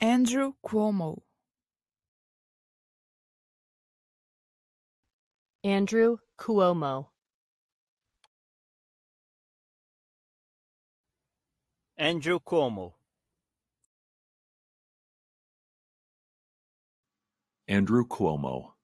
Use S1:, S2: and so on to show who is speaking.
S1: Andrew Cuomo. Andrew Cuomo. Andrew Cuomo. Andrew Cuomo.